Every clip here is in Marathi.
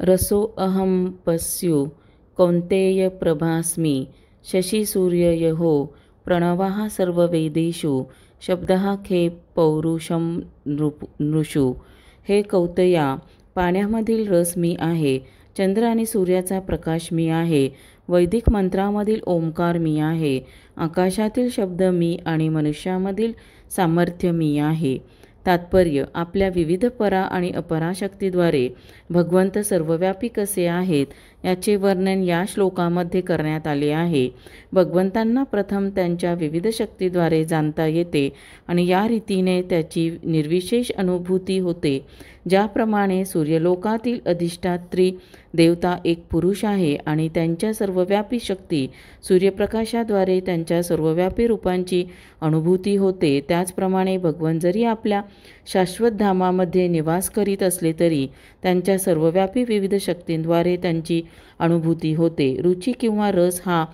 रसो अहम पस्यु सूर्य यहो, सर्व सर्वेदेशु शब्दः खे पौरुषं नृप नृषु हे कौतया पाण्यामधील रस मी आहे चंद्र आणि सूर्याचा प्रकाश मी आहे वैदिक मंत्रामधील ओंकार मी आहे आकाशातील शब्द मी आणि मनुष्यामधील सामर्थ्य मी आहे तात्पर्य आपल्या विविध परा आणि अपराशक्तीद्वारे भगवंत सर्वव्यापी कसे आहेत याचे वर्णन या श्लोकामध्ये करण्यात आले आहे भगवंतांना प्रथम त्यांच्या विविध शक्तीद्वारे जाणता येते आणि या रीतीने त्याची निर्विशेष अनुभूती होते ज्याप्रमाणे सूर्यलोकातील अधिष्ठात्री देवता एक पुरुष आहे आणि त्यांच्या सर्वव्यापी शक्ती सूर्यप्रकाशाद्वारे त्यांच्या सर्वव्यापी रूपांची अनुभूती होते त्याचप्रमाणे भगवान जरी आपल्या शाश्वत धामामध्ये निवास करीत असले तरी त्यांच्या सर्वव्यापी विविध शक्तींद्वारे त्यांची अनुभूती होते रुची किंवा रस हा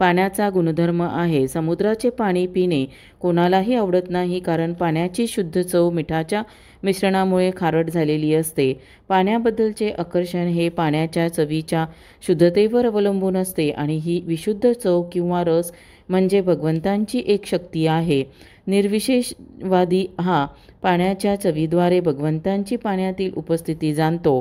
पाण्याचा गुणधर्म आहे समुद्राचे पाणी पिणे कोणालाही आवडत नाही कारण पाण्याची शुद्ध चव मिठाच्या मिश्रणामुळे खारट झालेली असते पाण्याबद्दलचे आकर्षण हे पाण्याच्या चवीच्या शुद्धतेवर अवलंबून असते आणि ही विशुद्ध चव किंवा रस म्हणजे भगवंतांची एक शक्ती आहे निर्विशेषवादी हा पाण्याच्या चवीद्वारे भगवंतांची पाण्यातील उपस्थिती जाणतो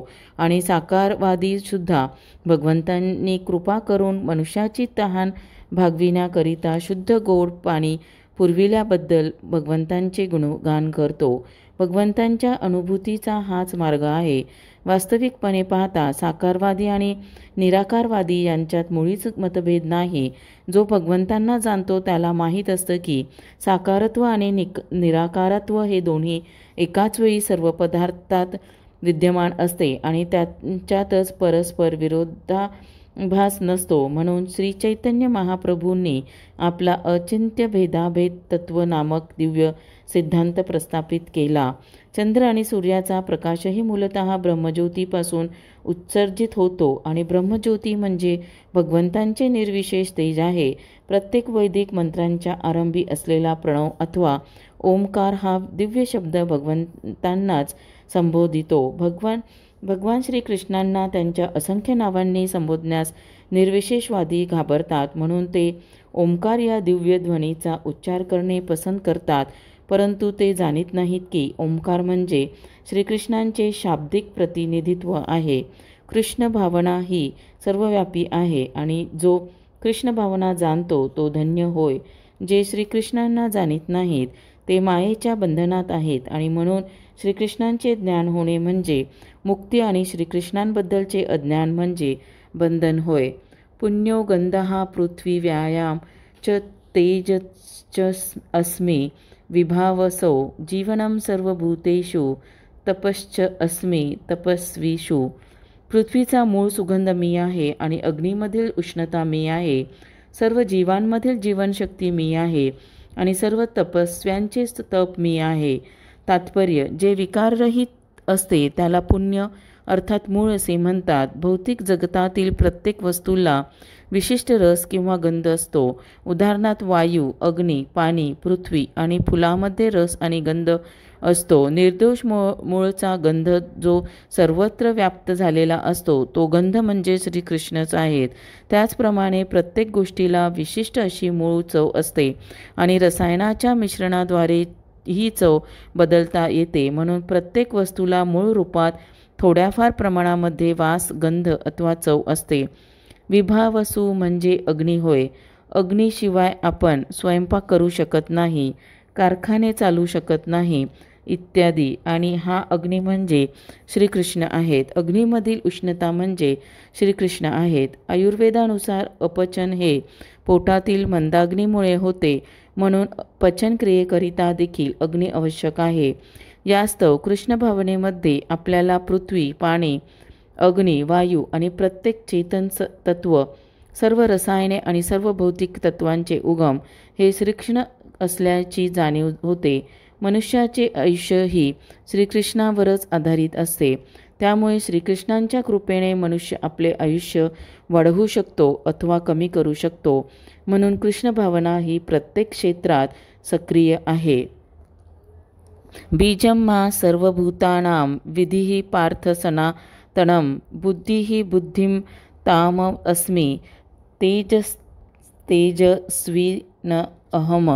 आणि साकारवादीसुद्धा भगवंतांनी कृपा करून मनुष्याची तहान भागविण्याकरिता शुद्ध गोड पाणी पुरविल्याबद्दल भगवंतांचे गुणगान करतो भगवंतांच्या अनुभूतीचा हाच मार्ग आहे वास्तविकपणे पाहता साकारवादी आणि निराकारवादी यांच्यात मुळीच मतभेद नाही जो भगवंतांना जाणतो त्याला माहीत असतं की साकारत्व आणि निक निराकारत्व हे दोन्ही एकाच वेळी सर्व पदार्थात विद्यमान असते आणि त्यांच्यातच परस्पर विरोधा भास नसतो म्हणून श्री चैतन्य महाप्रभूंनी आपला अचिंत्य भेदाभेद तत्व नामक दिव्य सिद्धांत प्रस्थापित केला चंद्र आणि सूर्याचा प्रकाशही मूलत ब्रह्मज्योतीपासून उत्सर्जित होतो आणि ब्रह्मज्योती म्हणजे भगवंतांचे निर्विशेष तेज आहे प्रत्येक वैदिक मंत्रांच्या आरंभी असलेला प्रणव अथवा ओमकार हा दिव्य शब्द भगवंतांनाच संबोधितो भगवान भगवान श्रीकृष्णांना त्यांच्या असंख्य नावांनी संबोधण्यास निर्विशेषवादी घाबरतात म्हणून ते ओंकार या दिव्य ध्वनीचा उच्चार करणे पसंत करतात परंतु ते जाणीत नाहीत की ओंकार म्हणजे श्रीकृष्णांचे शाब्दिक प्रतिनिधित्व आहे कृष्ण भावना ही सर्वव्यापी आहे आणि जो कृष्ण भावना जाणतो तो धन्य होय जे श्रीकृष्णांना जाणीत नाहीत ते मायेच्या बंधनात आहेत आणि म्हणून श्रीकृष्णांचे ज्ञान होणे म्हणजे मुक्ती आणि श्रीकृष्णांबद्दलचे अज्ञान म्हणजे बंधन होय पुण्यो गंध हा पृथ्वी व्यायाम च तेज अस्मि विभावसौ जीवनं सर्वभूतेषु तपश्च अस्मि तपस्वीषु पृथ्वीचा मूळ सुगंध मी आहे आणि अग्नीमधील उष्णता मी आहे सर्व जीवांमधील जीवनशक्ती मी आहे आणि सर्व तपस्व्यांचेच तप मी आहे तात्पर्य जे विकाररहित असते त्याला पुण्य अर्थात मूळ असे म्हणतात भौतिक जगतातील प्रत्येक वस्तूला विशिष्ट रस किंवा गंध असतो उदाहरणार्थ वायू अग्नी पाणी पृथ्वी आणि फुलामध्ये रस आणि गंध असतो निर्दोष मूळ मूळचा गंध जो सर्वत्र व्याप्त झालेला असतो तो गंध म्हणजे श्रीकृष्णच आहेत त्याचप्रमाणे प्रत्येक गोष्टीला विशिष्ट अशी मूळ चव असते आणि रसायनाच्या मिश्रणाद्वारे ही चव बदलता येते म्हणून प्रत्येक वस्तूला मूळ रूपात थोड्याफार प्रमाणामध्ये वास गंध अथवा चव असते विभावसू म्हणजे अग्नी होय अग्नीशिवाय आपण स्वयंपाक करू शकत नाही कारखाने चालू शकत नाही इत्यादी आणि हा अग्नी म्हणजे श्रीकृष्ण आहेत अग्नीमधील उष्णता म्हणजे श्रीकृष्ण आहेत आयुर्वेदानुसार अपचन हे पोटातील मंदाग्नीमुळे होते म्हणून पचनक्रियेकरिता देखील अग्नी आवश्यक आहे यास्तव कृष्णभावनेमध्ये आपल्याला पृथ्वी पाणी अग्नी वायू आणि प्रत्येक चेतन स तत्व सर्व रसायने आणि सर्व भौतिक तत्त्वांचे उगम हे श्रीकृष्ण असल्याची जाणीव होते मनुष्याचे ही श्रीकृष्णावरच आधारित असते त्यामुळे श्रीकृष्णांच्या कृपेने मनुष्य आपले आयुष्य वाढवू शकतो अथवा कमी करू शकतो म्हणून कृष्ण भावना ही प्रत्येक क्षेत्रात सक्रिय आहे बीजं मा सर्वभूतानां विधिः पार्थसनातनं बुद्धिः बुद्धिं ताम अस्मि तेजस् तेजस्वी न अहम्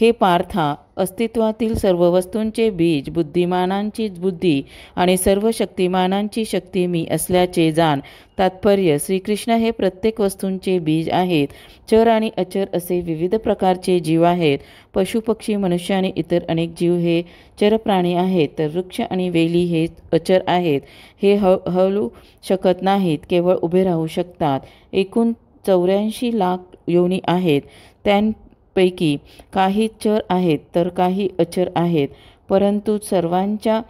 हे पार्था अस्तित्वातील सर्व वस्तूंचे बीज बुद्धिमानांची बुद्धी आणि सर्व शक्तिमानांची शक्ती मी असल्याचे जाण तात्पर्य श्रीकृष्ण हे प्रत्येक वस्तूंचे बीज आहेत चर आणि अचर असे विविध प्रकारचे जीव आहेत पशुपक्षी मनुष्य आणि इतर अनेक जीव हे चर प्राणी आहेत तर वृक्ष आणि वेली हे अचर आहेत हे ह हलू शकत नाहीत केवळ उभे राहू शकतात एकूण चौऱ्याऐंशी लाख योनी आहेत त्यां पैकी काही चर आहेत तर काही अचर आहेत परंतु सर्वांच्या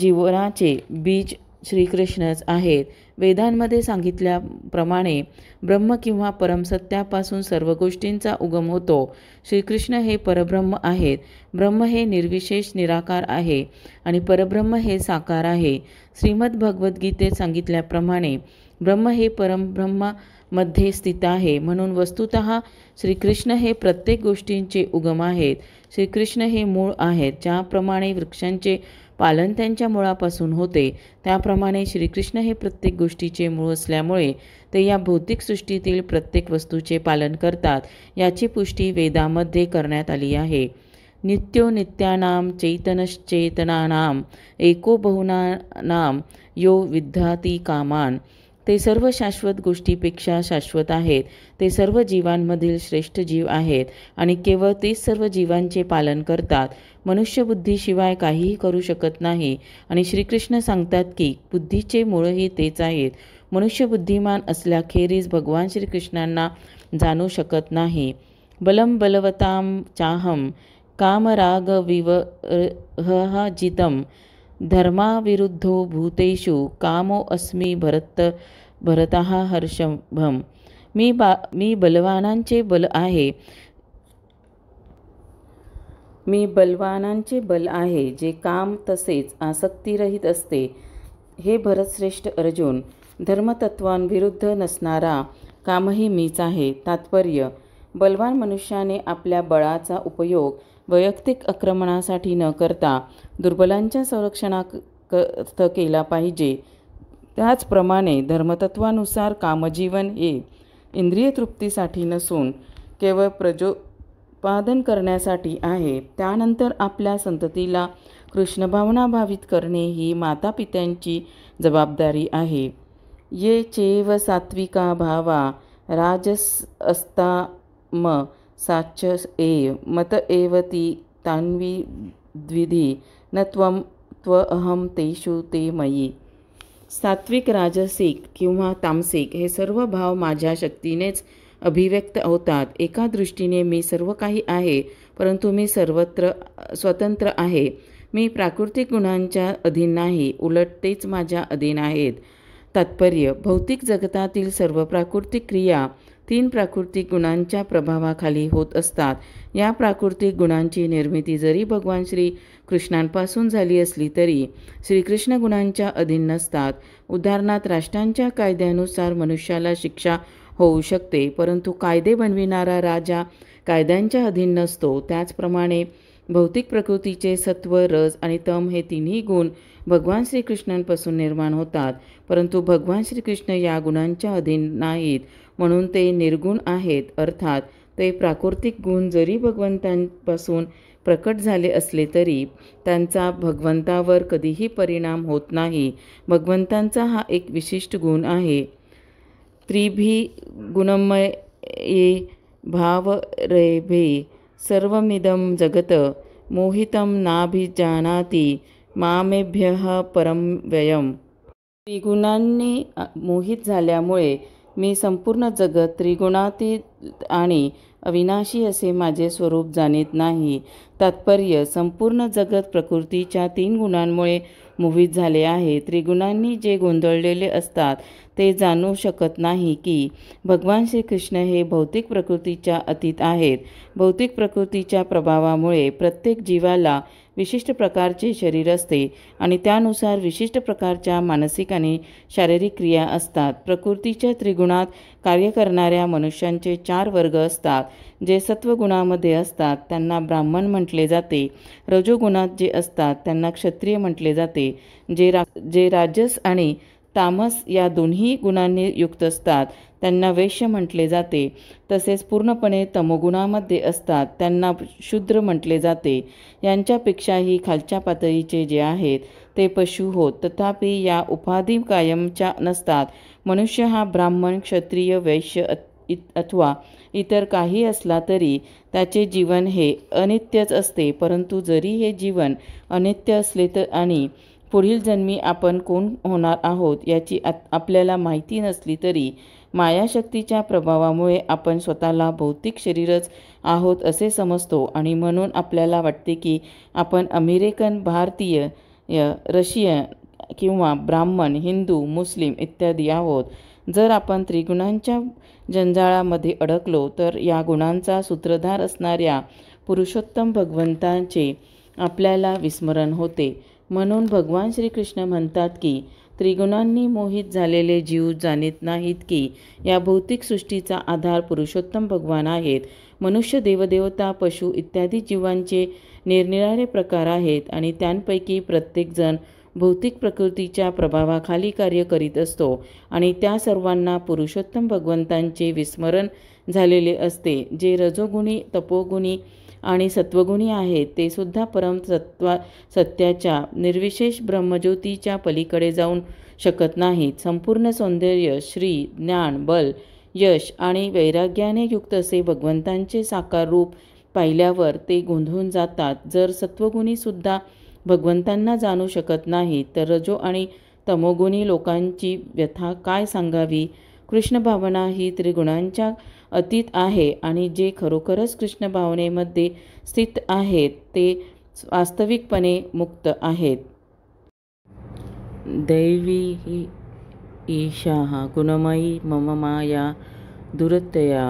जीवनाचे बीज श्रीकृष्णच आहेत वेदांमध्ये सांगितल्याप्रमाणे ब्रह्म किंवा परमसत्यापासून सर्व गोष्टींचा उगम होतो श्रीकृष्ण हे परब्रह्म आहेत ब्रह्म हे निर्विशेष निराकार आहे आणि परब्रह्म हे साकार आहे श्रीमद भगवद्गीतेत सांगितल्याप्रमाणे ब्रह्म हे परमब्रह्म मध्ये स्थित आहे म्हणून वस्तुत श्रीकृष्ण हे प्रत्येक गोष्टींचे उगम आहेत श्रीकृष्ण हे मूळ आहेत ज्याप्रमाणे वृक्षांचे पालन त्यांच्या मुळापासून होते त्याप्रमाणे श्रीकृष्ण हे प्रत्येक गोष्टीचे मूळ असल्यामुळे ते या भौतिक सृष्टीतील प्रत्येक वस्तूचे पालन करतात याची पुष्टी वेदामध्ये करण्यात आली आहे नित्यो नित्यानाम चैतनश्चेतनानाम एको नाम यो विद्याती कामान ते सर्व शाश्वत गोष्टीपेक्षा शाश्वत आहेत ते सर्व जीवांमधील श्रेष्ठ जीव आहेत आणि केवळ तेच सर्व जीवांचे पालन करतात मनुष्यबुद्धीशिवाय काहीही करू शकत नाही आणि श्रीकृष्ण सांगतात की बुद्धीचे मूळही तेच आहेत मनुष्य बुद्धिमान असल्याखेरीज भगवान श्रीकृष्णांना जाणू शकत नाही बलम बलवताम चाहम कामराग विव धर्माविरुद्धो भूतेषु कामो अस्मी भरत भरतः हर्षभम मी मी बलवानांचे बल आहे मी बलवानांचे बल आहे जे काम तसेच आसक्तीरहित असते हे भरतश्रेष्ठ अर्जुन धर्मतत्वांविरुद्ध नसणारा कामही मीच आहे तात्पर्य बलवान मनुष्याने आपल्या बळाचा उपयोग वैयक्तिक आक्रमणासाठी न करता दुर्बलांच्या संरक्षणा अर्थ केला पाहिजे त्याचप्रमाणे धर्मतत्वानुसार कामजीवन हे इंद्रिय तृप्तीसाठी नसून केवळ प्रजोपादन करण्यासाठी आहे त्यानंतर आपल्या संततीला कृष्णभावना भावित करणे ही मातापित्यांची जबाबदारी आहे ये चेव सात्विका भावा राजस म साच एव मत एव ती तान्वी द्विधी न त्वं त्व अहम तेषु ते मयी सात्विक राजसिक किंवा तामसिक हे सर्व भाव माझ्या शक्तीनेच अभिव्यक्त होतात एका दृष्टीने मी सर्व काही आहे परंतु मी सर्वत्र स्वतंत्र आहे मी प्राकृतिक गुणांच्या अधीन नाही उलट तेच माझ्या अधीन आहेत तात्पर्य भौतिक जगतातील सर्व प्राकृतिक क्रिया तीन प्राकृतिक गुणांच्या प्रभावाखाली होत असतात या प्राकृतिक गुणांची निर्मिती जरी भगवान श्री कृष्णांपासून झाली असली तरी श्रीकृष्ण गुणांच्या अधीन नसतात उदाहरणार्थ राष्ट्रांच्या कायद्यानुसार मनुष्याला शिक्षा होऊ शकते परंतु कायदे बनविणारा राजा कायद्यांच्या अधीन नसतो त्याचप्रमाणे भौतिक प्रकृतीचे सत्व रस आणि तम हे तिन्ही गुण भगवान श्रीकृष्णांपासून निर्माण होतात परंतु भगवान श्रीकृष्ण या गुणांच्या अधीन नाहीत म्हणून ते निर्गुण आहेत अर्थात ते प्राकृतिक गुण जरी भगवंतांपासून प्रकट झाले असले तरी त्यांचा भगवंतावर कधीही परिणाम होत नाही भगवंतांचा हा एक विशिष्ट गुण आहे त्रिभी गुणमय ये भाव रेभे सर्वमिदम जगत मोहितम नाभिजानाती मामेभ्य परम व्ययम त्रिगुणांनी मोहित झाल्यामुळे मी संपूर्ण जगत त्रिगुणातीत आणि अविनाशी असे माझे स्वरूप जाणीत नाही तात्पर्य संपूर्ण जगत प्रकृतीच्या तीन गुणांमुळे मोहित झाले आहे त्रिगुणांनी जे गोंधळलेले असतात ते जाणू शकत नाही की भगवान श्रीकृष्ण हे भौतिक प्रकृतीच्या अतीत आहेत भौतिक प्रकृतीच्या प्रभावामुळे प्रत्येक जीवाला विशिष्ट प्रकारचे शरीर असते आणि त्यानुसार विशिष्ट प्रकारच्या मानसिक आणि शारीरिक क्रिया असतात प्रकृतीच्या त्रिगुणात कार्य करणाऱ्या मनुष्यांचे चार वर्ग असतात जे सत्वगुणामध्ये असतात त्यांना ब्राह्मण म्हटले जाते रजोगुणात जे असतात त्यांना क्षत्रिय म्हटले जाते जे रा जे राजस आणि तामस या दोन्ही गुणांनी युक्त असतात त्यांना वैश्य म्हटले जाते तसेच पूर्णपणे तमोगुणामध्ये असतात त्यांना शूद्र म्हटले जाते यांच्यापेक्षाही खालच्या पातळीचे जे आहेत ते पशु होत तथापि या उपाधी कायमच्या नसतात मनुष्य हा ब्राह्मण क्षत्रिय वैश्य अथवा इतर काही असला तरी त्याचे जीवन हे अनित्यच असते परंतु जरी हे जीवन अनित्य असले तर आणि पुढील जन्मी आपण कोण होणार आहोत याची आपल्याला माहिती नसली तरी मायाशक्तीच्या प्रभावामुळे आपण स्वतःला भौतिक शरीरच आहोत असे समजतो आणि म्हणून आपल्याला वाटते की आपण अमेरिकन भारतीय रशियन किंवा ब्राह्मण हिंदू मुस्लिम इत्यादी आहोत जर आपण त्रिगुणांच्या जंजाळामध्ये अडकलो तर या गुणांचा सूत्रधार असणाऱ्या पुरुषोत्तम भगवंतांचे आपल्याला विस्मरण होते म्हणून भगवान श्रीकृष्ण म्हणतात की त्रिगुणांनी मोहित झालेले जीव जाणीत नाहीत की या भौतिक सृष्टीचा आधार पुरुषोत्तम भगवान आहेत मनुष्य देवदेवता पशु इत्यादी जीवांचे निरनिराळे प्रकार आहेत आणि त्यांपैकी प्रत्येकजण भौतिक प्रकृतीच्या प्रभावाखाली कार्य करीत असतो आणि त्या सर्वांना पुरुषोत्तम भगवंतांचे विस्मरण झालेले असते जे रजोगुणी तपोगुणी आणि सत्वगुणी आहेत ते सुद्धा परम सत्वा सत्याच्या निर्विशेष ब्रह्मज्योतीच्या पलीकडे जाऊन शकत नाहीत संपूर्ण सौंदर्य श्री ज्ञान बल यश आणि वैराग्याने युक्त असे भगवंतांचे साकार रूप पाहिल्यावर ते गोंधळून जातात जर सत्वगुणीसुद्धा भगवंतांना जाणू शकत नाहीत तर रजो आणि तमोगुणी लोकांची व्यथा काय सांगावी कृष्ण भावना ही त्रिगुणांच्या अतीत आहे आणि जे खरोखरच कृष्ण भावनेमध्ये स्थित आहेत ते वास्तविकपणे मुक्त आहेत दैवी ईशा गुणमयी मम माया दुरतया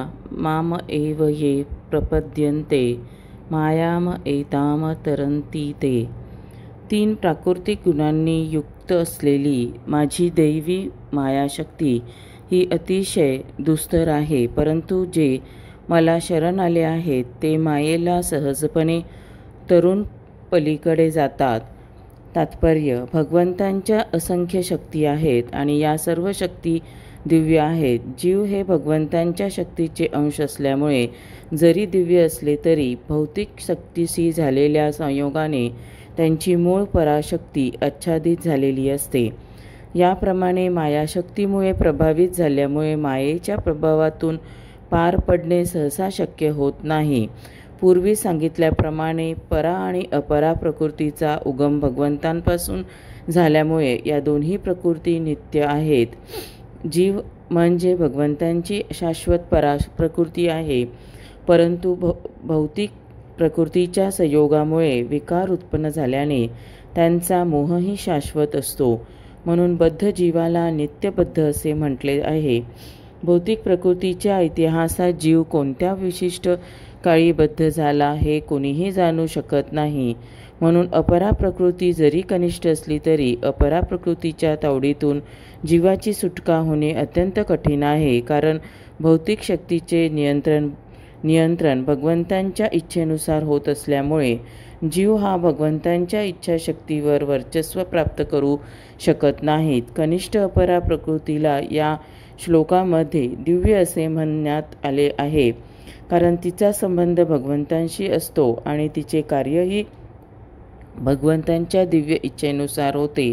माम एव ये प्रपद्यन्ते मायाम एताम तरंती ते तीन प्राकृतिक गुणांनी युक्त असलेली माझी दैवी मायाशक्ती ही अतिशय दुस्तर आहे परंतु जे मला शरण आले आहेत ते मायेला सहजपणे तरुण पलीकडे जातात तात्पर्य भगवंतांच्या असंख्य शक्ती आहेत आणि या सर्व शक्ती दिव्य आहेत जीव हे भगवंतांच्या शक्तीचे अंश असल्यामुळे जरी दिव्य असले तरी भौतिक शक्तीशी झालेल्या संयोगाने त्यांची मूळ पराशक्ती आच्छादित झालेली असते याप्रमाणे मायाशक्तीमुळे प्रभावित झाल्यामुळे मायेच्या प्रभावातून पार पडणे सहसा शक्य होत नाही पूर्वी सांगितल्याप्रमाणे परा आणि अपरा प्रकृतीचा उगम भगवंतांपासून झाल्यामुळे या दोन्ही प्रकृती नित्य आहेत जीव म्हणजे भगवंतांची शाश्वत परा प्रकृती आहे परंतु भ भौतिक प्रकृतीच्या संयोगामुळे विकार उत्पन्न झाल्याने त्यांचा मोहही शाश्वत असतो म्हणून बद्ध जीवाला नित्यबद्ध असे म्हटले आहे भौतिक प्रकृतीच्या इतिहासात जीव कोणत्या विशिष्ट काळी बद्ध झाला हे कोणीही जाणू शकत नाही म्हणून अपरा प्रकृती जरी कनिष्ठ असली तरी अपरा प्रकृतीच्या तावडीतून जीवाची सुटका होणे अत्यंत कठीण आहे कारण भौतिक शक्तीचे नियंत्रण नियंत्रण भगवंतांच्या इच्छेनुसार होत असल्यामुळे जीव हा भगवंतांच्या इच्छाशक्तीवर वर्चस्व प्राप्त करू शकत नाहीत कनिष्ठ अपरा प्रकृतीला या श्लोकामध्ये दिव्य असे म्हणण्यात आले आहे कारण तिचा संबंध भगवंतांशी असतो आणि तिचे कार्यही भगवंतांच्या दिव्य इच्छेनुसार होते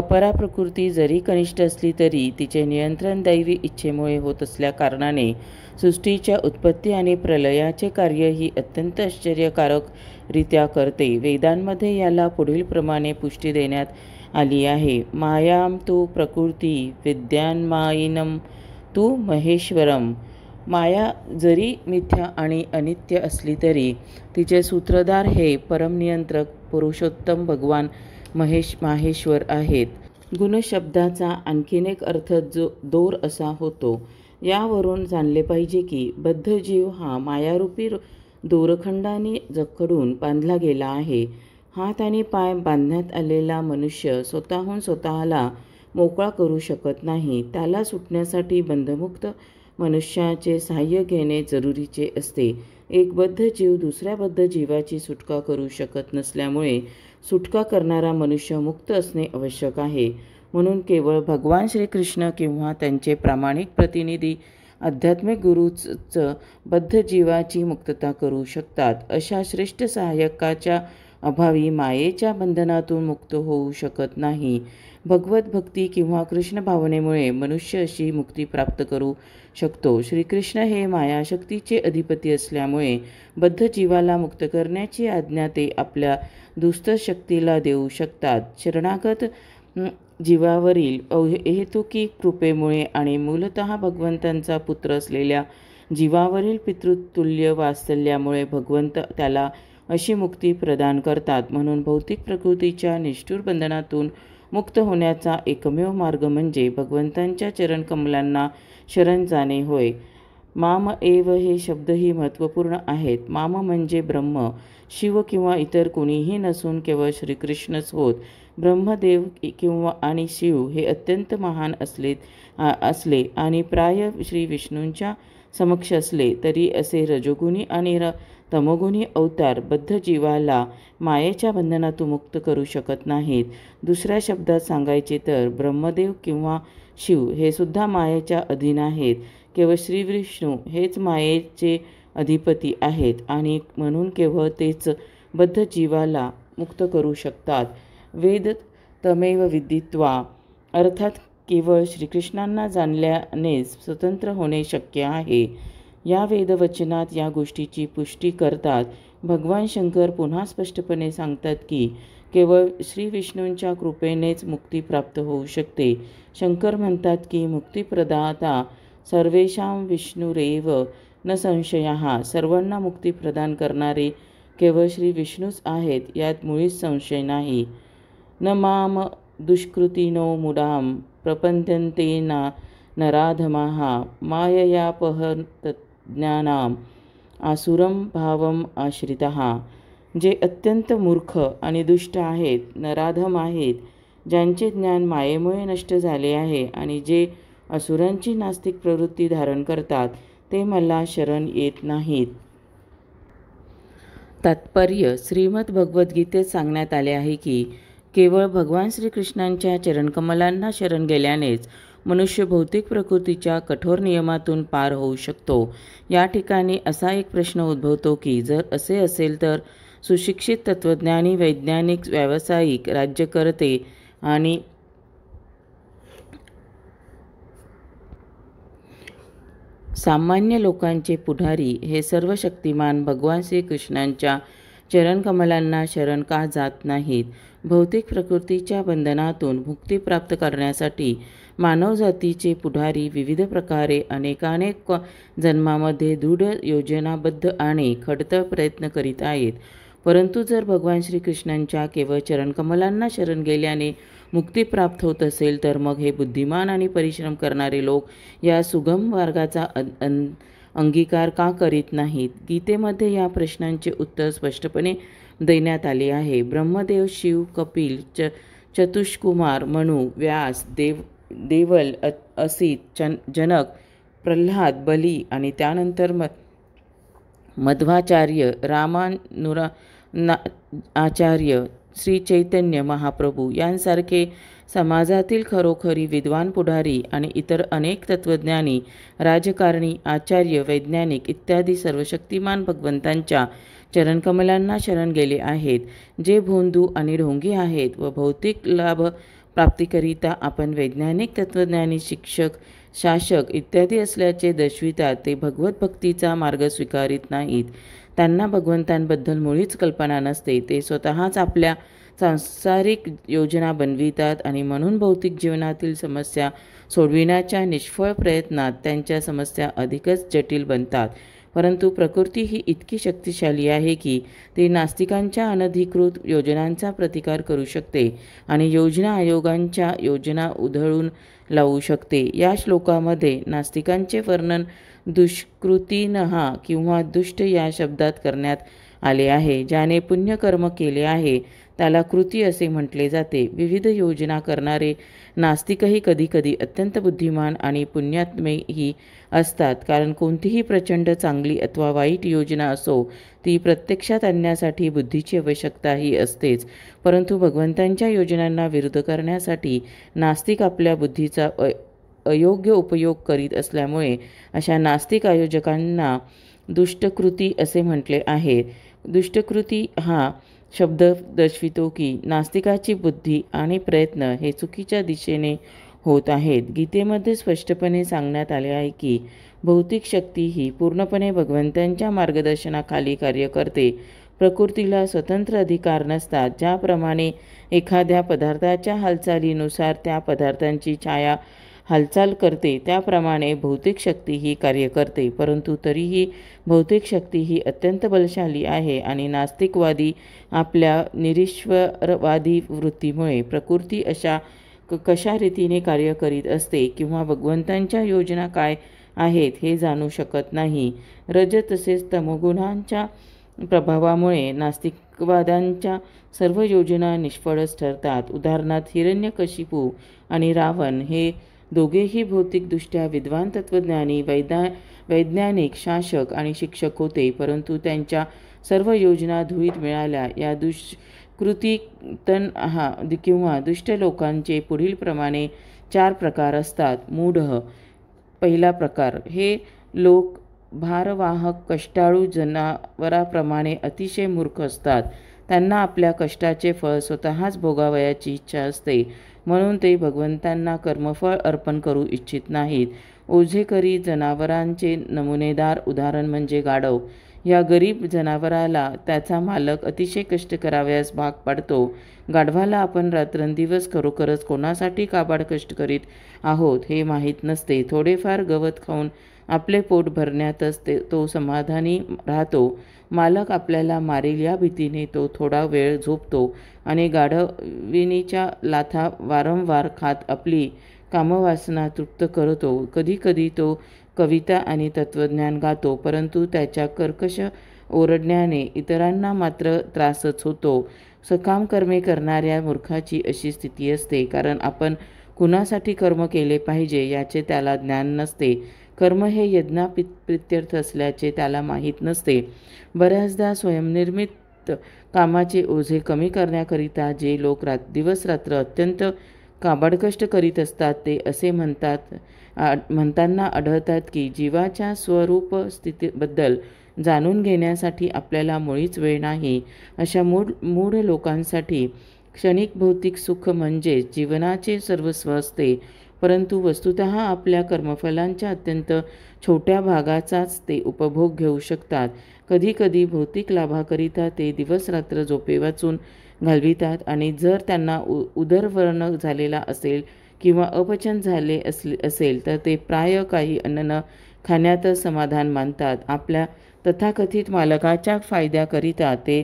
अपरा प्रकृती जरी कनिष्ठ असली तरी तिचे नियंत्रण दैवी इच्छेमुळे होत असल्या कारणाने सृष्टीच्या उत्पत्ती आणि प्रलयाचे कार्य ही अत्यंत रित्या करते वेदांमध्ये याला पुढील प्रमाणे पुष्टी देण्यात आली आहे मायाम तू प्रकृती विद्यांमायिनम तू महेश्वरम माया जरी मिथ्या आणि अनित्य असली तरी तिचे सूत्रधार हे परमनियंत्रक पुरुषोत्तम भगवान महेश माहेश्वर आहेत गुणशब्दाचा आणखीन एक अर्थ जो दोर असा होतो यावरून जाणले पाहिजे की बद्धजीव हा मायारूपी दोरखंडाने जखडून बांधला गेला आहे हात आणि पाय बांधण्यात आलेला मनुष्य स्वतःहून स्वतःला मोकळा करू शकत नाही त्याला सुटण्यासाठी बंधमुक्त मनुष्याचे सहाय्य घेणे जरुरीचे असते एक बद्ध जीव दुसऱ्या बद्ध जीवाची सुटका करू शकत नसल्यामुळे सुटका करणारा मनुष्य मुक्त असणे आवश्यक आहे म्हणून केवळ भगवान श्रीकृष्ण किंवा त्यांचे प्रामाणिक प्रतिनिधी आध्यात्मिक बद्ध जीवाची मुक्तता करू शकतात अशा श्रेष्ठ सहाय्यकाच्या अभावी मायेच्या बंधनातून मुक्त होऊ शकत नाही भगवत भक्ती किंवा कृष्ण भावनेमुळे मनुष्य अशी मुक्ती प्राप्त करू शकतो श्रीकृष्ण हे मायाशक्तीचे अधिपती असल्यामुळे बद्ध जीवाला मुक्त करण्याची आज्ञा ते आपल्या दुस्त शक्तीला देऊ शकतात शरणागत जीवावरील हेतुकी कृपेमुळे आणि मूलत भगवंतांचा पुत्र असलेल्या जीवावरील पितृतुल्य वासल्यामुळे भगवंत त्याला अशी मुक्ती प्रदान करतात म्हणून भौतिक प्रकृतीच्या निष्ठुर बंधनातून मुक्त होण्याचा एकमेव मार्ग म्हणजे भगवंतांच्या चरणकमलांना शरण जाणे होय माम एव हे शब्दही महत्त्वपूर्ण आहेत माम म्हणजे ब्रह्म शिव किंवा इतर कोणीही नसून केवळ श्रीकृष्णच होत ब्रह्मदेव किंवा आणि शिव हे अत्यंत महान असले असले आणि प्राय श्री विष्णूंच्या समक्ष असले तरी असे रजोगुणी आणि र तमोगुणी अवतार बद्ध जीवाला मायेच्या बंधनातून मुक्त करू शकत नाहीत दुसऱ्या शब्दात सांगायचे तर ब्रह्मदेव किंवा शिव हे सुद्धा मायेच्या अधीन आहेत केवळ श्रीविष्णू हेच मायेचे अधिपती आहेत आणि म्हणून केवळ तेच बद्ध जीवाला मुक्त करू शकतात वेद तमेव विदित्वा अर्थात केवळ श्रीकृष्णांना जाणल्यानेच स्वतंत्र होणे शक्य आहे या वेदवचनात या गोष्टीची पुष्टी करतात भगवान शंकर पुन्हा स्पष्टपणे सांगतात की केवळ श्री विष्णूंच्या कृपेनेच मुक्ती प्राप्त होऊ शकते शंकर म्हणतात की मुक्तिप्रदाता सर्वेशाम विष्णुरेव न संशया सर्वांना मुक्ती प्रदान करणारे केवळ श्री विष्णूच आहेत यात मुळीच संशय नाही न माम दुष्कृतीनो मुडाम नराधमा नराधमाहा पहत ज्ञानाम आसुरम भावम आश्रित जे अत्यंत मूर्ख आणि दुष्ट आहेत नराधम आहेत ज्यांचे ज्ञान मायेमुळे नष्ट झाले आहे आणि जे असुरांची नास्तिक प्रवृत्ती धारण करतात ते मला शरण येत नाहीत तात्पर्य श्रीमद भगवद्गीतेत सांगण्यात आले आहे की केवळ भगवान श्रीकृष्णांच्या चरणकमलांना शरण गेल्यानेच मनुष्य भौतिक प्रकृतीच्या कठोर नियमातून पार होऊ शकतो या ठिकाणी असा एक प्रश्न उद्भवतो की जर असे असेल तर सुशिक्षित तत्त्वज्ञानी वैज्ञानिक व्यावसायिक राज्यकर्ते आणि सामान्य लोकांचे पुढारी हे सर्व शक्तिमान भगवान श्रीकृष्णांच्या चरणकमलांना शरण का जात नाहीत भौतिक प्रकृतीच्या बंधनातून मुक्ती प्राप्त करण्यासाठी मानवजातीचे पुढारी विविध प्रकारे अनेकानेक जन्मामध्ये दृढ योजनाबद्ध आणि खडतर प्रयत्न करीत आहेत परंतु जर भगवान श्रीकृष्णांच्या केवळ चरणकमलांना शरण गेल्याने मुक्ती प्राप्त होत असेल तर मग हे बुद्धिमान आणि परिश्रम करणारे लोक या सुगम मार्गाचा अंगीकार का करीत नाहीत गीतेमध्ये या प्रश्नांचे उत्तर स्पष्टपणे देण्यात आले आहे ब्रह्मदेव शिव कपिल च चतुष्कुमार मनु व्यास देव देवल असित चन जनक प्रल्हाद बली आणि त्यानंतर म मध्वाचार्य रामानुरा ना आचार्य श्री चैतन्य महाप्रभू यांसारखे समाजातील खरोखरी विद्वान पुढारी आणि इतर अनेक तत्त्वज्ञानी राजकारणी आचार्य वैज्ञानिक इत्यादी सर्व शक्तिमान भगवंतांच्या चरणकमलांना शरण गेले आहेत जे भोंदू आणि ढोंगी आहेत व भौतिक लाभ प्राप्तीकरिता आपण वैज्ञानिक तत्त्वज्ञानी शिक्षक शासक इत्यादी असल्याचे दर्शवितात ते भगवत भक्तीचा मार्ग स्वीकारित नाहीत त्यांना भगवंतांबद्दल मुळीच कल्पना नसते ते स्वतःच आपल्या सांसारिक योजना बनवितात आणि म्हणून भौतिक जीवनातील समस्या सोडविण्याच्या निष्फळ प्रयत्नात त्यांच्या समस्या अधिकच जटिल बनतात परंतु प्रकृती ही इतकी शक्तिशाली आहे की ती नास्तिकांच्या अनधिकृत योजनांचा प्रतिकार करू शकते आणि योजना आयोगांच्या योजना उधळून लावू शकते या श्लोकामध्ये नास्तिकांचे वर्णन दुष्कृतीनहा किंवा दुष्ट या शब्दात करण्यात आले आहे ज्याने पुण्यकर्म केले आहे त्याला कृती असे म्हटले जाते विविध योजना करणारे नास्तिकही कधीकधी अत्यंत बुद्धिमान आणि पुण्यात्मेही असतात कारण कोणतीही प्रचंड चांगली अथवा वाईट योजना असो ती प्रत्यक्षात आणण्यासाठी बुद्धीची आवश्यकताही असतेच परंतु भगवंतांच्या योजनांना विरुद्ध करण्यासाठी नास्तिक आपल्या बुद्धीचा अयोग्य उपयोग करीत असल्यामुळे अशा नास्तिक आयोजकांना दुष्टकृती असे म्हटले आहे दुष्टकृती हा शब्द दर्शवितो की नास्तिकाची बुद्धी आणि प्रयत्न हे चुकीच्या दिशेने होत आहेत गीतेमध्ये स्पष्टपणे सांगण्यात आले आहे की भौतिक शक्ती ही पूर्णपणे भगवंतांच्या मार्गदर्शनाखाली कार्य करते प्रकृतीला स्वतंत्र अधिकार नसतात ज्याप्रमाणे एखाद्या पदार्थाच्या हालचालीनुसार त्या पदार्थांची छाया हालचाल करते त्याप्रमाणे भौतिक शक्ती ही कार्य करते परंतु तरीही भौतिक शक्ती ही अत्यंत बलशाली आहे आणि नास्तिकवादी आपल्या निरीश्वरवादी वृत्तीमुळे प्रकृती अशा कशा रीतीने कार्य करीत असते किंवा भगवंतांच्या योजना काय आहेत हे जाणू शकत नाही रज तसेच तमगुणांच्या प्रभावामुळे नास्तिकवादांच्या सर्व योजना निष्फळच ठरतात उदाहरणार्थ हिरण्यकशिपू आणि रावण हे दोघेही भौतिकदृष्ट्या विद्वान तत्त्वज्ञानी वैदा वैज्ञानिक शासक आणि शिक्षक होते परंतु त्यांच्या सर्व योजना धुळीत मिळाल्या या दुष्कृती कृती तन हा किंवा दुष्ट लोकांचे पुढील प्रमाणे चार प्रकार असतात मूढ पहिला प्रकार हे लोक भारवाहक कष्टाळू जनावराप्रमाणे अतिशय मूर्ख असतात त्यांना आपल्या कष्टाचे फळ स्वतःच भोगावयाची इच्छा असते म्हणून ते भगवंतांना कर्मफळ अर्पण करू इच्छित नाहीत ओझेकरी जनावरांचे नमुनेदार उदाहरण म्हणजे गाढव या गरीब जनावराला त्याचा मालक अतिशय कष्ट करावयास भाग पाडतो गाढवाला आपण रात्रंदिवस खरोखरच कोणासाठी काबाड कष्ट करीत आहोत हे माहीत नसते थोडेफार गवत खाऊन आपले पोट भरण्यातच ते तो समाधानी राहतो मालक आपल्याला मारेल या भीतीने तो थोडा वेळ झोपतो आणि गाढविणीच्या लाथा वारंवार खात आपली कामवासना तृप्त करतो कधीकधी तो कविता आणि तत्त्वज्ञान गातो परंतु त्याच्या कर्कश ओरडण्याने इतरांना मात्र त्रासच होतो सकाम कर्मे करणाऱ्या मूर्खाची अशी स्थिती असते कारण आपण कुणासाठी कर्म केले पाहिजे याचे त्याला ज्ञान नसते कर्म हे यज्ञापित प्रित्यर्थ असल्याचे त्याला माहीत नसते बऱ्याचदा स्वयंनिर्मित कामाचे ओझे कमी करण्याकरिता जे लोक रात दिवसरात्र अत्यंत काबडकष्ट करीत असतात ते असे म्हणतात म्हणताना आढळतात की जीवाच्या स्वरूप स्थितीबद्दल जाणून घेण्यासाठी आपल्याला मुळीच वेळ नाही अशा मूळ मूढ लोकांसाठी क्षणिक भौतिक सुख म्हणजेच जीवनाचे सर्वस्व असते परंतु वस्तुत आपल्या कर्मफलांच्या अत्यंत छोट्या भागाचाच ते उपभोग घेऊ शकतात कधीकधी भौतिक लाभाकरिता ते दिवसरात्र झोपे वाचून घालवितात आणि जर त्यांना उ उदरवर्ण झालेला असेल किंवा अपचन झाले असले असेल तर ते प्राय काही अन्न खाण्यात समाधान मानतात आपल्या तथाकथित मालकाच्या फायद्याकरिता ते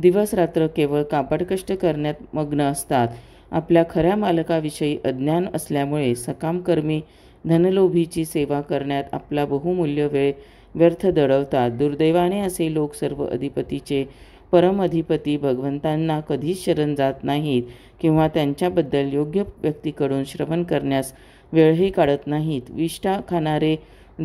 दिवसरात्र केवळ कापडकष्ट करण्यात मग्न असतात आपल्या खऱ्या मालकाविषयी अज्ञान असल्यामुळे सकामकर्मी धनलोभीची सेवा करण्यात आपला बहुमूल्य वेळ व्यर्थ दडवतात दुर्दैवाने असे लोक सर्व अधिपतीचे अधिपती भगवंतांना कधीच शरण जात नाहीत किंवा त्यांच्याबद्दल योग्य व्यक्तीकडून श्रवण करण्यास वेळही काढत नाहीत विष्ठा खाणारे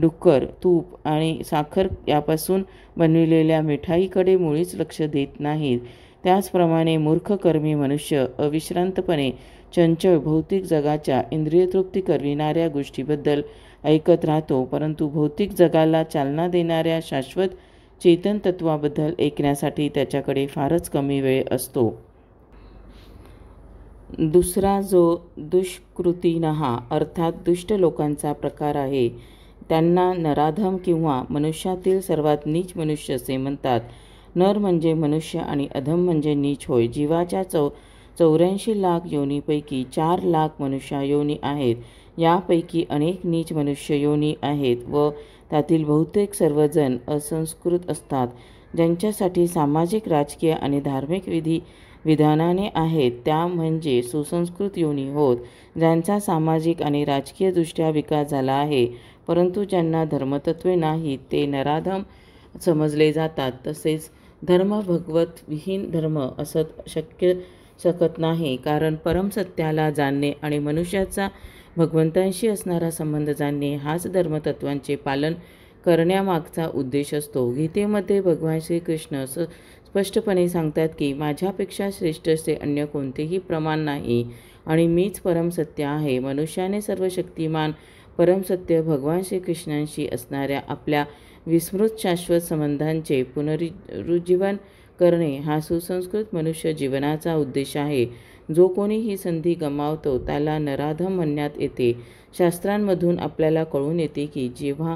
डुक्कर तूप आणि साखर यापासून बनविलेल्या मिठाईकडे मुळीच लक्ष देत नाहीत त्याचप्रमाणे मूर्ख कर्मी मनुष्य अविश्रांतपणे चंचळ भौतिक जगाच्या इंद्रियतृप्ती करविणाऱ्या गोष्टीबद्दल ऐकत राहतो परंतु भौतिक जगाला चालना देणाऱ्या शाश्वत चेतन तत्वाबद्दल ऐकण्यासाठी त्याच्याकडे फारच कमी वेळ असतो दुसरा जो दुष्कृतीन हा अर्थात दुष्ट लोकांचा प्रकार आहे त्यांना नराधम किंवा मनुष्यातील सर्वात नीच मनुष्य असे म्हणतात नर म्हणजे मनुष्य आणि अधम म्हणजे नीच होय जीवाच्या चौ चौऱ्याऐंशी लाख योनीपैकी चार लाख मनुष्या योनी आहेत यापैकी अनेक नीच मनुष्य योनी आहेत व त्यातील बहुतेक सर्वजण असंस्कृत असतात ज्यांच्यासाठी सामाजिक राजकीय आणि धार्मिक विधी विधानाने आहेत त्या म्हणजे सुसंस्कृत योनी होत ज्यांचा सामाजिक आणि राजकीयदृष्ट्या विकास झाला आहे परंतु ज्यांना धर्मतत्वे नाहीत ते नराधम समजले जातात तसेच धर्म भगवत विहीन धर्म असत शक्य शकत नाही कारण परमसत्याला जाणणे आणि मनुष्याचा भगवंतांशी असणारा संबंध जाणणे हाच धर्मतत्वांचे पालन करण्यामागचा उद्देश असतो गीतेमध्ये भगवान श्रीकृष्ण स स्पष्टपणे सांगतात की माझ्यापेक्षा श्रेष्ठचे अन्य कोणतेही प्रमाण नाही आणि मीच परमसत्य आहे मनुष्याने सर्व शक्तिमान परमसत्य भगवान श्रीकृष्णांशी असणाऱ्या आपल्या विस्मृत शाश्वत संबंधांचे पुनरुज्जीवन करणे हा सुसंस्कृत मनुष्य जीवनाचा उद्देश आहे जो कोणी ही संधी गमावतो त्याला नराधम म्हणण्यात येते शास्त्रांमधून आपल्याला कळून येते की जेव्हा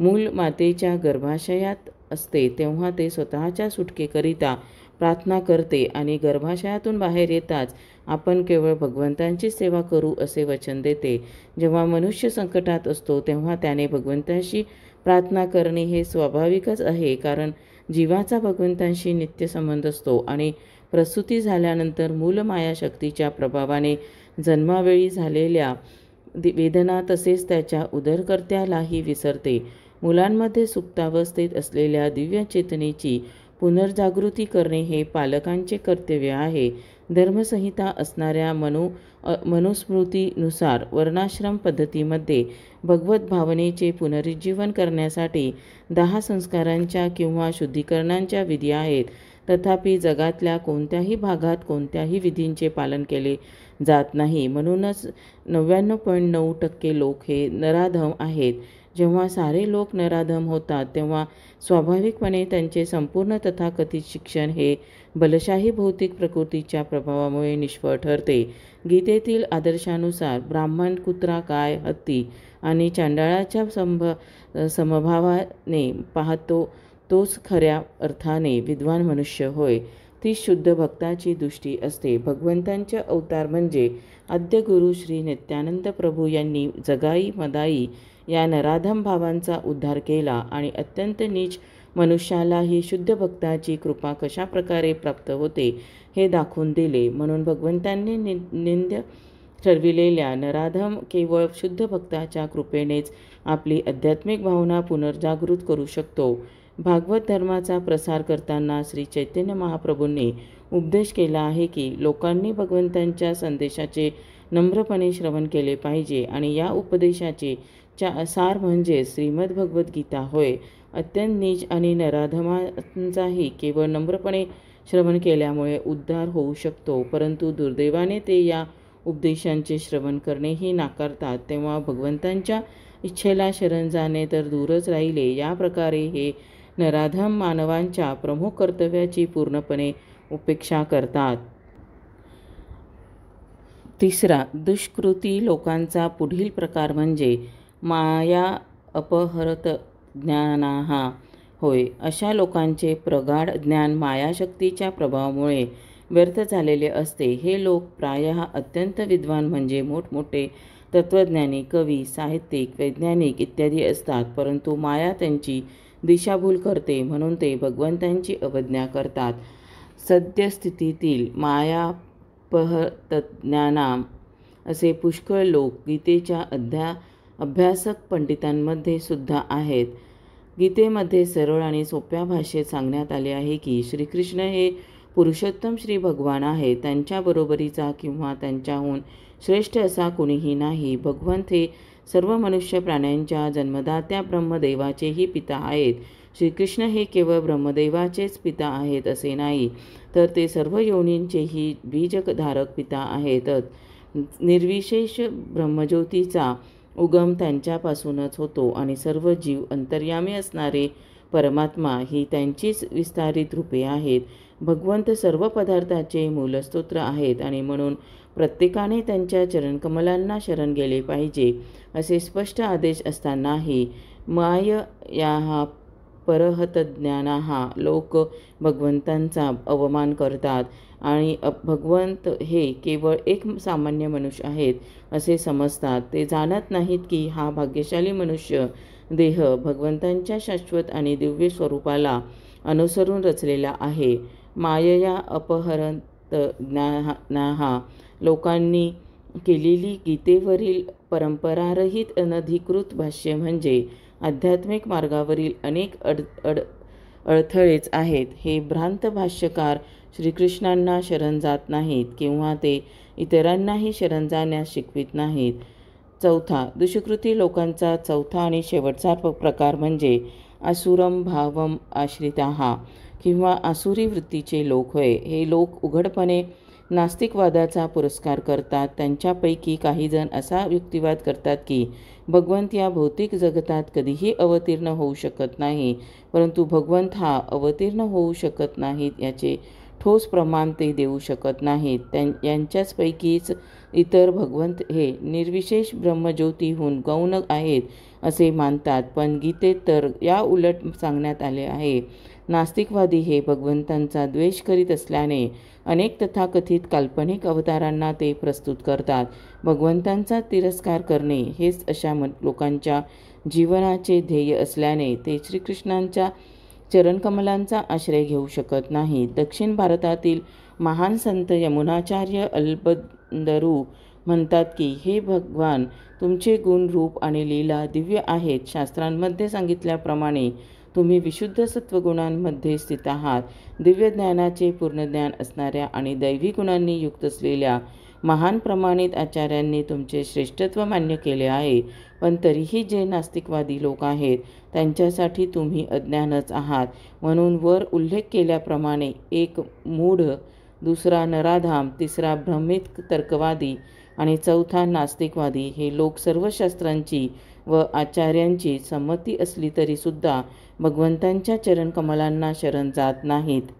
मूल मातेच्या गर्भाशयात असते तेव्हा ते स्वतःच्या सुटकेकरिता प्रार्थना करते आणि गर्भाशयातून बाहेर येताच आपण केवळ भगवंतांची सेवा करू असे वचन देते जेव्हा मनुष्य संकटात असतो तेव्हा त्याने भगवंताशी प्रार्थना करणे हे स्वाभाविकच आहे कारण जीवाचा भगवंतांशी नित्यसंबंध असतो आणि प्रसूती झाल्यानंतर मूलमायाशक्तीच्या प्रभावाने जन्मावेळी झालेल्या वेदना तसेच त्याच्या उदरकर्त्यालाही विसरते मुलांमध्ये सुप्तावस्थेत असलेल्या दिव्य चेतनेची पुनर्जागृती करणे हे पालकांचे कर्तव्य आहे धर्मसंहिता असणाऱ्या मनो मनुस्मृतीनुसार वर्णाश्रम पद्धतीमध्ये भगवत भावनेचे पुनरुज्जीवन करण्यासाठी दहा संस्कारांच्या किंवा शुद्धीकरणांच्या विधी आहेत तथापि जगातल्या कोणत्याही भागात कोणत्याही विधींचे पालन केले जात नाही म्हणूनच नव्याण्णव पॉईंट नऊ टक्के लोक हे नराधम आहेत जेव्हा सारे लोक नराधम होतात तेव्हा स्वाभाविकपणे त्यांचे संपूर्ण तथाकथित शिक्षण हे बलशाही भौतिक प्रकृतीच्या प्रभावामुळे निष्फळ ठरते गीतेतील आदर्शानुसार ब्राह्मण कुत्रा काय हत्ती आणि चांडाळाच्या संभ समभावाने पाहतो तोच खऱ्या अर्थाने विद्वान मनुष्य होय ती शुद्ध भक्ताची दृष्टी असते भगवंतांचे अवतार म्हणजे गुरु श्री नित्यानंद प्रभू यांनी जगाई मदाई या नराधम भावांचा उद्धार केला आणि अत्यंत नीच मनुष्याला ही शुद्ध भक्ताची कृपा कशा प्रकारे प्राप्त होते हे दाखवून दिले म्हणून भगवंतांनी नि निंद ठरविलेल्या नराधम केवळ शुद्ध भक्ताच्या कृपेनेच आपली आध्यात्मिक भावना पुनर्जागृत करू शकतो भागवत धर्माचा प्रसार करताना श्री चैतन्य महाप्रभूंनी उपदेश केला आहे की लोकांनी भगवंतांच्या संदेशाचे नम्रपणे श्रवण केले पाहिजे आणि या उपदेशाचे चा सार म्हणजे श्रीमद्भगवद्गीता होय अत्यंत नीच आणि नराधमांचाही केवळ नम्रपणे श्रवण केल्यामुळे उद्धार होऊ शकतो परंतु दुर्दैवाने ते या उपदेशांचे श्रवण करणेही नाकारतात तेव्हा भगवंतांच्या इच्छेला शरण जाणे तर दूरच राहिले या प्रकारे हे नराधम मानवांच्या प्रमुख कर्तव्याची पूर्णपणे उपेक्षा करतात तिसरा दुष्कृती लोकांचा पुढील प्रकार म्हणजे माया अपहरत ज्ञानाः होय अशा लोकांचे प्रगाढ ज्ञान मायाशक्तीच्या प्रभावामुळे व्यर्थ झालेले असते हे लोक प्रायः अत्यंत विद्वान म्हणजे मोठमोठे तत्त्वज्ञानी कवी साहित्यिक वैज्ञानिक इत्यादी असतात परंतु माया त्यांची दिशाभूल करते म्हणून ते भगवंतांची अवज्ञा करतात सद्यस्थितीतील माया असे पुष्कळ लोक गीतेच्या अध्या अभ्यासक पंडितांमध्ये सुद्धा आहेत गीतेमध्ये सरळ आणि सोप्या भाषेत सांगण्यात आले आहे की श्रीकृष्ण हे पुरुषोत्तम श्री भगवान आहे त्यांच्याबरोबरीचा किंवा त्यांच्याहून श्रेष्ठ असा कोणीही नाही भगवंत हे सर्व मनुष्य प्राण्यांच्या जन्मदात्या ब्रह्मदेवाचेही पिता आहेत श्रीकृष्ण हे केवळ ब्रह्मदेवाचेच पिता आहेत असे नाही तर ते सर्व योनींचेही बीजधारक पिता आहेतच निर्विशेष ब्रह्मज्योतीचा उगम त्यांच्यापासूनच होतो आणि सर्व जीव अंतर्यामी असणारे परमात्मा ही त्यांचीच विस्तारित रूपे आहेत भगवंत सर्व पदार्थाचे मूलस्तोत्र आहेत आणि म्हणून प्रत्येकाने त्यांच्या चरणकमलांना शरण गेले पाहिजे असे स्पष्ट आदेश असतानाही माय या हा परहतज्ञाना हा लोक भगवंतांचा अवमान करतात आणि भगवंत हे केवळ एक सामान्य मनुष्य आहेत असे समजतात ते जाणत नाहीत की हा भाग्यशाली मनुष्य देह भगवंतांच्या शाश्वत आणि दिव्य स्वरूपाला अनुसरून रचलेला आहे मायया अपहरंत ज्ञा लोकांनी केलेली गीतेवरील परंपरारहित अनधिकृत भाष्य म्हणजे आध्यात्मिक मार्गावरील अनेक अड अड अडथळेच आहेत हे भ्रांत भाष्यकार श्रीकृष्णांना शरण जात नाहीत किंवा ते इतरांनाही शरण जाण्यास शिकवित नाहीत चौथा दुष्कृती लोकांचा चौथा आणि शेवटचा प्रकार म्हणजे असुरम भावम आश्रिता हा किंवा आसुरी वृत्तीचे लोक होय हे लोक उघडपणे नास्तिकवादाचा पुरस्कार करतात त्यांच्यापैकी काहीजण असा युक्तिवाद करतात की भगवंत या भौतिक जगतात कधीही अवतीर्ण होऊ शकत नाही परंतु भगवंत हा अवतीर्ण होऊ शकत नाहीत याचे ठोस प्रमाण ते देऊ शकत नाहीत त्यां यांच्याचपैकीच इतर भगवंत हे निर्विशेष ब्रह्मज्योतीहून होऊन गौण आहेत असे मानतात पण गीते तर या उलट सांगण्यात आले आहे नास्तिकवादी हे भगवंतांचा द्वेष करीत असल्याने अनेक तथाकथित काल्पनिक अवतारांना ते प्रस्तुत करतात भगवंतांचा तिरस्कार करणे हेच अशा म लोकांच्या जीवनाचे ध्येय असल्याने ते श्रीकृष्णांच्या चरणकमलांचा आश्रय घेऊ शकत नाही दक्षिण भारतातील महान संत यमुनाचार्य अल्बंदरू म्हणतात की हे भगवान तुमचे गुण रूप आणि लीला दिव्य आहेत शास्त्रांमध्ये सांगितल्याप्रमाणे तुम्ही विशुद्ध सत्वगुणांमध्ये स्थित आहात दिव्य ज्ञानाचे पूर्ण ज्ञान असणाऱ्या आणि दैवी गुणांनी युक्त असलेल्या महान प्रमाणित आचार्यांनी तुमचे श्रेष्ठत्व मान्य केले आहे पण तरीही जे नास्तिकवादी लोक आहेत त्यांच्यासाठी तुम्ही अज्ञानच आहात म्हणून वर उल्लेख केल्याप्रमाणे एक मूढ दुसरा नराधाम तिसरा भ्रमित तर्कवादी आणि चौथा नास्तिकवादी हे लोक सर्व शास्त्रांची व आचार्यांची संमती असली तरीसुद्धा भगवंतांच्या चरणकमलांना शरण जात नाहीत